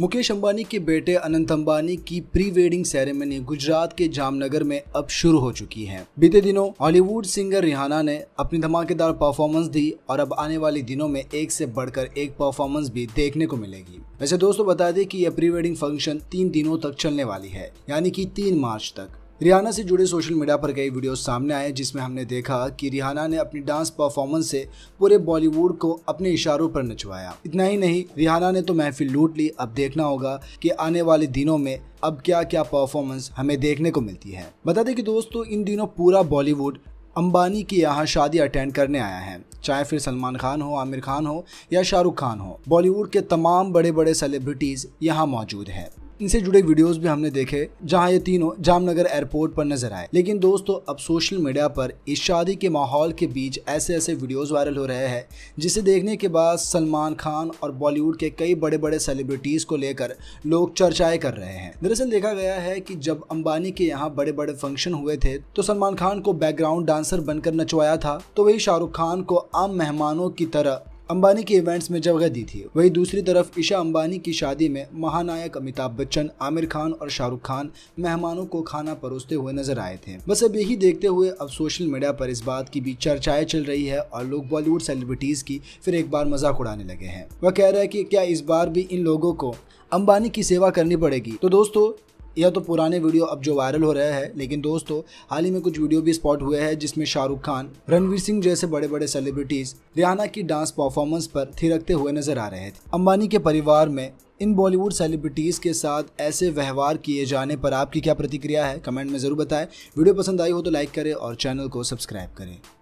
मुकेश अंबानी के बेटे अनंत अंबानी की प्री वेडिंग सेरेमनी गुजरात के जामनगर में अब शुरू हो चुकी है बीते दिनों हॉलीवुड सिंगर रिहाना ने अपनी धमाकेदार परफॉर्मेंस दी और अब आने वाले दिनों में एक से बढ़कर एक परफॉर्मेंस भी देखने को मिलेगी वैसे दोस्तों बता दें कि यह प्री वेडिंग फंक्शन तीन दिनों तक चलने वाली है यानी कि तीन मार्च तक रिहाना से जुड़े सोशल मीडिया पर कई वीडियोस सामने आए जिसमें हमने देखा कि रिहाना ने अपनी डांस परफॉर्मेंस से पूरे बॉलीवुड को अपने इशारों पर नचवाया इतना ही नहीं रिहाना ने तो महफिल लूट ली अब देखना होगा कि आने वाले दिनों में अब क्या क्या परफॉर्मेंस हमें देखने को मिलती है बता दें कि दोस्तों इन दिनों पूरा बॉलीवुड अंबानी की यहाँ शादी अटेंड करने आया है चाहे फिर सलमान खान हो आमिर खान हो या शाहरुख खान हो बॉलीवुड के तमाम बड़े बड़े सेलिब्रिटीज यहाँ मौजूद हैं इनसे जुड़े वीडियोस भी हमने देखे जहां ये तीनों जामनगर एयरपोर्ट पर नजर आए लेकिन दोस्तों अब सोशल मीडिया पर इस शादी के माहौल के बीच ऐसे ऐसे वीडियोस वायरल हो रहे हैं जिसे देखने के बाद सलमान खान और बॉलीवुड के कई बड़े बड़े सेलिब्रिटीज को लेकर लोग चर्चाएं कर रहे हैं दरअसल देखा गया है कि जब अंबानी के यहाँ बड़े बड़े फंक्शन हुए थे तो सलमान खान को बैकग्राउंड डांसर बनकर नचवाया था तो वही शाहरुख खान को आम मेहमानों की तरह अंबानी के इवेंट्स में जगह दी थी वहीं दूसरी तरफ ईशा अंबानी की शादी में महानायक अमिताभ बच्चन आमिर खान और शाहरुख खान मेहमानों को खाना परोसते हुए नजर आए थे बस अब यही देखते हुए अब सोशल मीडिया पर इस बात की भी चर्चाएं चल रही है और लोग बॉलीवुड सेलिब्रिटीज की फिर एक बार मजाक उड़ाने लगे हैं वह कह रहे हैं की क्या इस बार भी इन लोगों को अंबानी की सेवा करनी पड़ेगी तो दोस्तों यह तो पुराने वीडियो अब जो वायरल हो रहे हैं लेकिन दोस्तों हाल ही में कुछ वीडियो भी स्पॉट हुए हैं जिसमें शाहरुख खान रणवीर सिंह जैसे बड़े बड़े सेलिब्रिटीज रियाना की डांस परफॉर्मेंस पर थिरकते हुए नजर आ रहे थे अंबानी के परिवार में इन बॉलीवुड सेलिब्रिटीज के साथ ऐसे व्यवहार किए जाने पर आपकी क्या प्रतिक्रिया है कमेंट में जरूर बताएं वीडियो पसंद आई हो तो लाइक करें और चैनल को सब्सक्राइब करें